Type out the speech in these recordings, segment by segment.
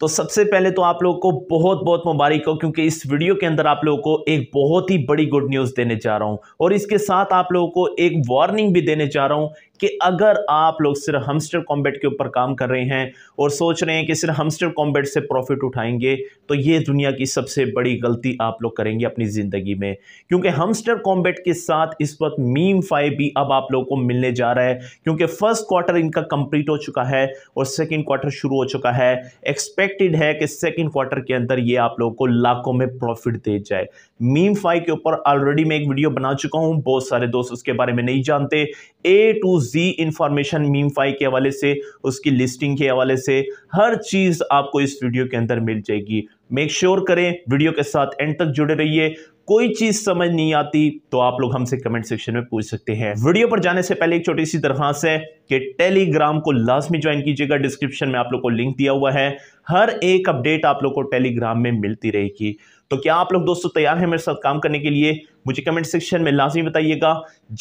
तो सबसे पहले तो आप लोगों को बहुत बहुत मुबारक हो क्योंकि इस वीडियो के अंदर आप लोगों को एक बहुत ही बड़ी गुड न्यूज़ देने जा रहा हूं और इसके साथ आप लोगों को एक वार्निंग भी देने जा रहा हूं कि अगर आप लोग सिर्फ हमस्टर कॉम्बेट के ऊपर काम कर रहे हैं और सोच रहे हैं कि सिर्फ हमस्टर कॉम्बेट से प्रॉफिट उठाएंगे तो ये दुनिया की सबसे बड़ी गलती आप लोग करेंगे अपनी ज़िंदगी में क्योंकि हमस्टर कॉम्बेट के साथ इस वक्त मीम फाइव भी अब आप लोगों को मिलने जा रहा है क्योंकि फर्स्ट क्वार्टर इनका कंप्लीट हो चुका है और सेकेंड क्वार्टर शुरू हो चुका है एक्सपेक्टेड है कि सेकेंड क्वार्टर के अंदर ये आप लोगों को लाखों में प्रॉफिट दे जाए मीम फाई के ऊपर ऑलरेडी मैं एक वीडियो बना चुका हूं बहुत सारे दोस्त उसके बारे में नहीं जानते A to Z information MemeFi के हवाले से उसकी लिस्टिंग के हवाले से हर चीज़ आपको इस वीडियो के अंदर मिल जाएगी मेक श्योर sure करें वीडियो के साथ एंड तक जुड़े रहिए कोई चीज़ समझ नहीं आती तो आप लोग हमसे कमेंट सेक्शन में पूछ सकते हैं वीडियो पर जाने से पहले एक छोटी सी दरख्वास्त है कि टेलीग्राम को लाजमी ज्वाइन कीजिएगा डिस्क्रिप्शन में आप लोग को लिंक दिया हुआ है हर एक अपडेट आप लोग को टेलीग्राम में मिलती रहेगी तो क्या आप लोग दोस्तों तैयार हैं मेरे साथ काम करने के लिए मुझे कमेंट सेक्शन में लाजमी बताइएगा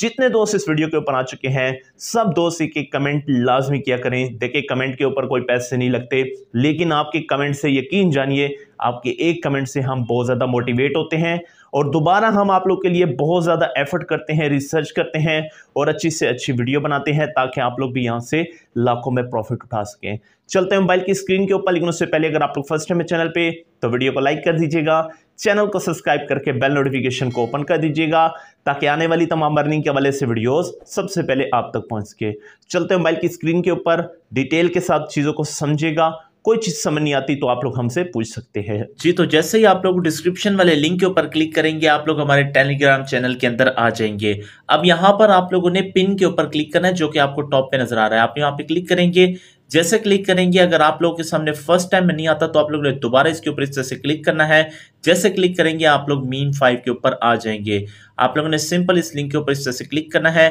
जितने दोस्त इस वीडियो के ऊपर आ चुके हैं सब दोस्त एक कमेंट लाजमी किया करें देखिए कमेंट के ऊपर कोई पैसे नहीं लगते लेकिन आपके कमेंट से यकीन जानिए आपके एक कमेंट से हम बहुत ज़्यादा मोटिवेट होते हैं और दोबारा हम आप लोग के लिए बहुत ज़्यादा एफर्ट करते हैं रिसर्च करते हैं और अच्छी से अच्छी वीडियो बनाते हैं ताकि आप लोग भी यहाँ से लाखों में प्रॉफिट उठा सकें चलते हैं मोबाइल की स्क्रीन के ऊपर लेकिन उससे पहले अगर आप लोग फर्स्ट टाइम है चैनल पे तो वीडियो को लाइक कर दीजिएगा चैनल को सब्सक्राइब करके बेल नोटिफिकेशन को ओपन कर दीजिएगा ताकि आने वाली तमाम अर्निंग के हवाले से वीडियोस सबसे पहले आप तक पहुंच सके चलते मोबाइल की स्क्रीन के ऊपर डिटेल के साथ चीज़ों को समझेगा कोई चीज़ समझ नहीं आती तो आप लोग हमसे पूछ सकते हैं जी तो जैसे ही आप लोग डिस्क्रिप्शन वाले लिंक के ऊपर क्लिक करेंगे आप लोग हमारे टेलीग्राम चैनल के अंदर आ जाएंगे अब यहाँ पर आप लोगों ने पिन के ऊपर क्लिक करना है जो कि आपको टॉप पे नजर आ रहा है आप यहाँ पे क्लिक करेंगे जैसे क्लिक करेंगे अगर आप लोगों के सामने फर्स्ट टाइम में नहीं आता तो आप लोगों ने दोबारा इसके ऊपर इस तरह से क्लिक करना है जैसे क्लिक करेंगे आप लोग मीन फाइव के ऊपर आ जाएंगे आप लोगों ने सिंपल इस लिंक के ऊपर इस तरह से क्लिक करना है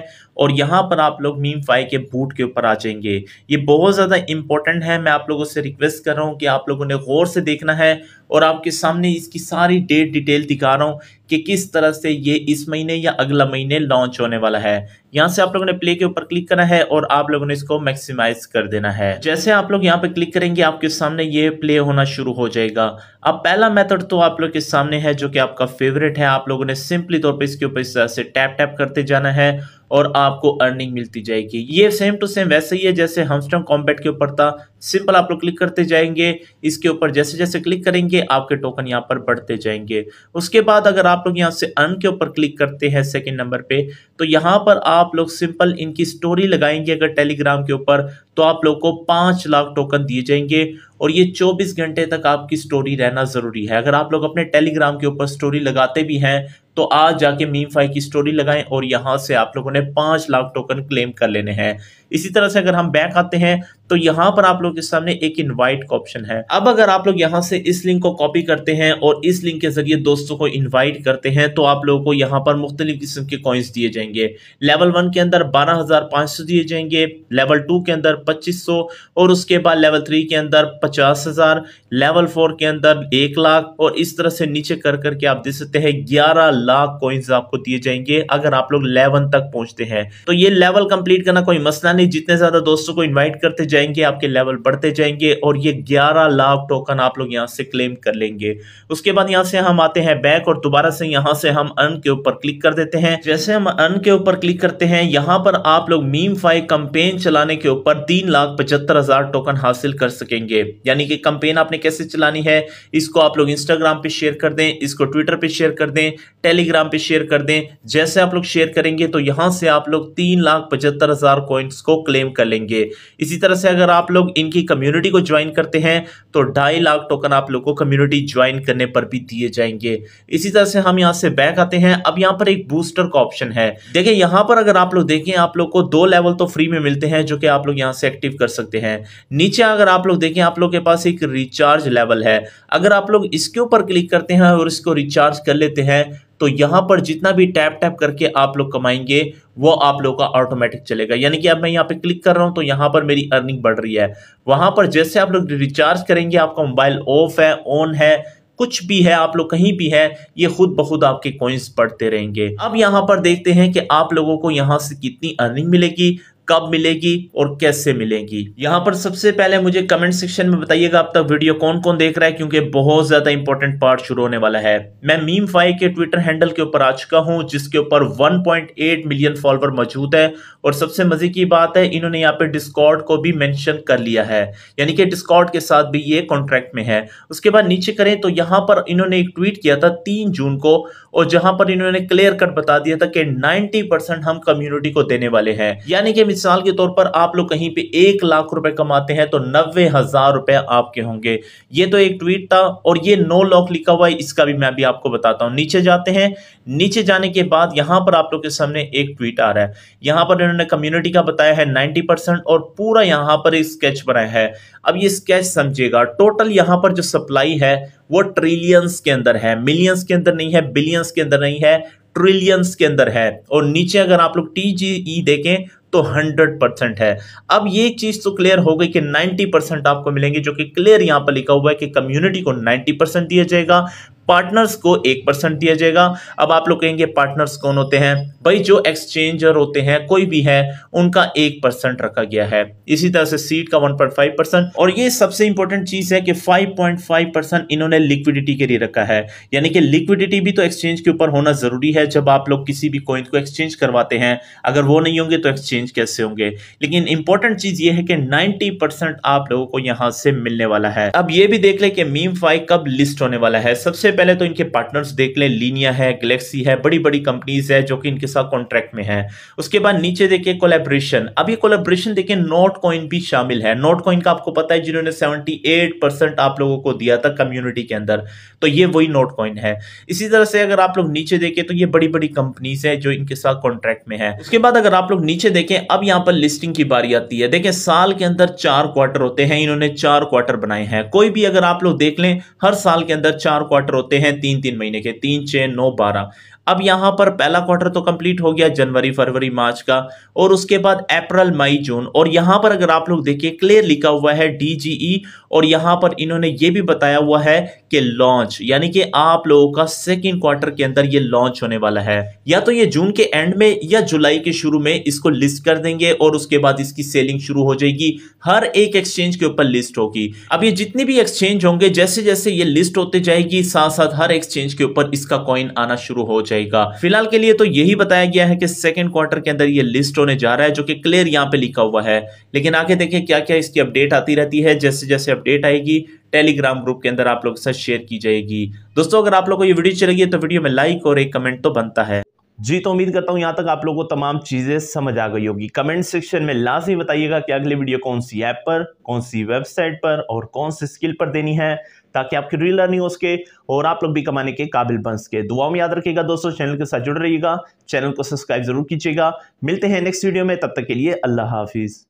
और यहाँ पर आप लोग मीम फाइव के बूट के ऊपर आ जाएंगे ये बहुत ज़्यादा इंपॉर्टेंट है मैं आप लोगों से रिक्वेस्ट कर रहा हूँ कि आप लोगों ने गौर से देखना है और आपके सामने इसकी सारी डेट डिटेल दिखा रहा हूँ कि किस तरह से ये इस महीने या अगला महीने लॉन्च होने वाला है यहाँ से आप लोगों ने प्ले के ऊपर क्लिक करना है और आप लोगों ने इसको मैक्सिमाइज कर देना है जैसे आप लोग यहाँ पे क्लिक करेंगे आपके सामने ये प्ले होना शुरू हो जाएगा अब पहला मेथड तो आप लोग के सामने है जो कि आपका फेवरेट है आप लोगों ने सिंपली तौर पर इसके ऊपर इस तरह से टैप टैप करते जाना है और आपको अर्निंग मिलती जाएगी ये सेम टू सेम वैसे ही है जैसे हमस्टम कॉम्पैक्ट के ऊपर था सिंपल आप लोग क्लिक करते जाएंगे इसके ऊपर जैसे जैसे क्लिक करेंगे आपके टोकन यहाँ पर बढ़ते जाएंगे उसके बाद अगर आप लोग यहाँ से अर्न के ऊपर क्लिक करते हैं सेकेंड नंबर पे तो यहाँ पर आप लोग सिंपल इनकी स्टोरी लगाएंगे अगर टेलीग्राम के ऊपर तो आप लोग को पाँच लाख टोकन दिए जाएंगे और ये चौबीस घंटे तक आपकी स्टोरी रहना ज़रूरी है अगर आप लोग अपने टेलीग्राम के ऊपर स्टोरी लगाते भी हैं तो आज जाके मीम फाई की स्टोरी लगाएं और यहां से आप लोगों ने पांच लाख टोकन क्लेम कर लेने हैं इसी तरह से अगर हम बैक आते हैं तो यहाँ पर आप लोग के सामने एक इनवाइट का ऑप्शन है अब अगर आप लोग यहाँ से इस लिंक को कॉपी करते हैं और इस लिंक के जरिए दोस्तों को इनवाइट करते हैं तो आप लोगों को यहाँ पर मुख्तलिफ किस्म के कॉइन्स दिए जाएंगे लेवल वन के अंदर बारह हजार पाँच सौ दिए जाएंगे लेवल टू के अंदर पच्चीस सौ और उसके बाद लेवल थ्री के अंदर पचास हजार लेवल फोर के अंदर एक लाख और इस तरह से नीचे कर करके आप देख सकते हैं ग्यारह लाख कॉइन्स आपको दिए जाएंगे अगर आप लोग लेवन तक पहुंचते हैं तो ये लेवल कंप्लीट करना कोई मसला नहीं अपने जितने ज़्यादा दोस्तों को इन्वाइट करते जाएंगे आपके लेवल बढ़ते जाएंगे और ये 11 लाख टोकन आप लोग यहाँ से क्लेम कर लेंगे उसके बाद यहाँ से हम आते हैं बैक और दोबारा से यहाँ से हम अर्न के ऊपर क्लिक कर देते हैं जैसे हम अर्न के ऊपर क्लिक करते हैं यहाँ पर आप लोग मीम फाइव कंपेन चलाने के ऊपर तीन लाख पचहत्तर हजार टोकन हासिल कर सकेंगे यानी कि कंपेन आपने कैसे चलानी है इसको आप लोग इंस्टाग्राम पे शेयर कर दें इसको ट्विटर पे शेयर कर दें टेलीग्राम पे शेयर कर दें जैसे आप लोग शेयर करेंगे तो यहां से आप लोग तीन लाख पचहत्तर हजार कॉइन्स को क्लेम कर लेंगे इसी तरह से अगर आप लोग इनकी कम्युनिटी को ज्वाइन करते हैं तो ढाई लाख टोकन आप लोग को कम्युनिटी ज्वाइन करने पर भी दिए जाएंगे इसी तरह से हम यहाँ से बैक आते हैं अब यहाँ पर एक बूस्टर का ऑप्शन है देखिए यहाँ पर अगर आप लोग देखें आप लोग को दो लेवल तो फ्री में मिलते हैं जो कि आप लोग यहाँ से एक्टिव कर सकते हैं नीचे अगर आप लोग देखें आप लोग के पास एक रिचार्ज लेवल है अगर आप लोग इसके ऊपर क्लिक करते हैं और इसको रिचार्ज कर लेते हैं तो यहाँ पर जितना भी टैप टैप करके आप लोग कमाएंगे वो आप लोग का ऑटोमेटिक चलेगा यानी कि अब मैं यहाँ पे क्लिक कर रहा हूँ तो यहाँ पर मेरी अर्निंग बढ़ रही है वहाँ पर जैसे आप लोग रिचार्ज करेंगे आपका मोबाइल ऑफ है ऑन है कुछ भी है आप लोग कहीं भी है ये खुद बखुद आपके कॉइन्स बढ़ते रहेंगे अब यहाँ पर देखते हैं कि आप लोगों को यहाँ से कितनी अर्निंग मिलेगी कब मिलेगी और कैसे मिलेगी यहाँ पर सबसे पहले मुझे कमेंट सेक्शन में बताइएगा अब तक वीडियो कौन कौन देख रहा है क्योंकि बहुत ज्यादा इंपॉर्टेंट पार्ट शुरू होने वाला है मैं मीम फाई के ट्विटर हैंडल के ऊपर आ चुका हूँ जिसके ऊपर 1.8 मिलियन फॉलोअर मौजूद है और सबसे मजे की बात है इन्होंने यहाँ पे डिस्कॉर्ड को भी मैंशन कर लिया है यानी कि डिस्कॉर्ड के साथ भी ये कॉन्ट्रैक्ट में है उसके बाद नीचे करें तो यहाँ पर इन्होंने एक ट्वीट किया था तीन जून को और जहां पर इन्होंने क्लियर कट बता दिया था कि नाइनटी हम कम्युनिटी को देने वाले हैं यानी कि मिसाल के तौर पर आप लोग कहीं पे एक लाख रुपए कमाते हैं तो नब्बे हजार रुपए आपके होंगे ये तो एक ट्वीट था और ये नो लॉक लिखा हुआ है इसका भी मैं भी आपको बताता हूं नीचे जाते हैं नीचे जाने के बाद यहां पर आप लोग के सामने एक ट्वीट आ रहा है यहां पर इन्होंने कम्युनिटी का बताया है नाइनटी और पूरा यहां पर स्केच बनाया है अब ये स्केच समझेगा टोटल यहां पर जो सप्लाई है वो ट्रिलियंस के अंदर है मिलियंस के अंदर नहीं है बिलियंस के अंदर नहीं है ट्रिलियंस के अंदर है और नीचे अगर आप लोग टी जी ई देखें तो हंड्रेड परसेंट है अब ये चीज़ तो क्लियर हो गई कि 90 परसेंट आपको मिलेंगे जो कि क्लियर यहां पर लिखा हुआ है कि कम्युनिटी को 90 परसेंट दिया जाएगा पार्टनर्स को एक परसेंट दिया जाएगा अब आप लोग कहेंगे पार्टनर्स कौन होते हैं भाई जो एक्सचेंजर होते हैं कोई भी है उनका एक परसेंट रखा गया है इसी तरह से सीट का वन फाइव परसेंट और ये सबसे इंपॉर्टेंट चीज है कि फाइव पॉइंट फाइव परसेंट इन्होंने लिक्विडिटी के लिए रखा है यानी कि लिक्विडिटी भी तो एक्सचेंज के ऊपर होना जरूरी है जब आप लोग किसी भी कॉइन को एक्सचेंज करवाते हैं अगर वो नहीं होंगे तो एक्सचेंज कैसे होंगे लेकिन इंपॉर्टेंट चीज ये है कि नाइनटी आप लोगों को यहाँ से मिलने वाला है अब ये भी देख ले कि मीम फाइव कब लिस्ट होने वाला है सबसे पहले तो इनके पार्टनर्स देख लें लीनिया है गलेक्सी है बड़ी बड़ी कंपनीज है जो कि इनके साथ कॉन्ट्रैक्ट में है उसके बाद नीचे देखिए कोलेब्रेशन अब ये कोलेब्रेशन देखिए नोट कॉइन भी शामिल है नोट कॉइन का आपको पता है जिन्होंने सेवेंटी आप लोगों को दिया था कम्युनिटी के अंदर तो ये वही नोट कॉइन है इसी तरह से अगर आप लोग नीचे देखें तो ये बड़ी बड़ी कंपनीज है जो इनके साथ कॉन्ट्रैक्ट में है उसके बाद अगर आप लोग नीचे देखें अब यहाँ पर लिस्टिंग की बारी आती है देखें साल के अंदर चार क्वार्टर होते हैं इन्होंने चार क्वार्टर बनाए हैं कोई भी अगर आप लोग देख लें हर साल के अंदर चार क्वार्टर होते हैं तीन तीन महीने के तीन छः नौ बारह अब यहां पर पहला क्वार्टर तो कंप्लीट हो गया जनवरी फरवरी मार्च का और उसके बाद अप्रैल मई जून और यहां पर अगर आप लोग देखिए क्लियर लिखा हुआ है डीजीई e, और यहां पर इन्होंने ये भी बताया हुआ है कि लॉन्च यानी कि आप लोगों का सेकेंड क्वार्टर के अंदर ये लॉन्च होने वाला है या तो ये जून के एंड में या जुलाई के शुरू में इसको लिस्ट कर देंगे और उसके बाद इसकी सेलिंग शुरू हो जाएगी हर एक एक्सचेंज के ऊपर लिस्ट होगी अब ये जितनी भी एक्सचेंज होंगे जैसे जैसे ये लिस्ट होते जाएगी साथ साथ हर एक्सचेंज के ऊपर इसका कॉइन आना शुरू हो जाएगा जाएगा फिलहाल के लिए तो यही बताया गया है कि सेकेंड क्वार्टर के अंदर ये लिस्ट होने जा रहा है जो कि क्लियर यहाँ पे लिखा हुआ है लेकिन आगे देखें क्या क्या इसकी अपडेट आती रहती है जैसे जैसे अपडेट आएगी टेलीग्राम ग्रुप के अंदर आप लोग के साथ शेयर की जाएगी दोस्तों अगर आप लोग को ये वीडियो चलेगी तो वीडियो में लाइक और एक कमेंट तो बनता है जी तो उम्मीद करता हूँ यहाँ तक आप लोगों को तमाम चीज़ें समझ आ गई होगी कमेंट सेक्शन में लाजमी बताइएगा कि अगली वीडियो कौन सी ऐप पर कौन सी वेबसाइट पर और कौन सी स्किल पर देनी है ताकि आपकी रील अर्निंग हो सके और आप लोग भी कमाने के काबिल बन सके दुआओं में याद रखिएगा दोस्तों चैनल के साथ जुड़ रहिएगा चैनल को सब्सक्राइब जरूर कीजिएगा मिलते हैं नेक्स्ट वीडियो में तब तक के लिए अल्लाह हाफिज़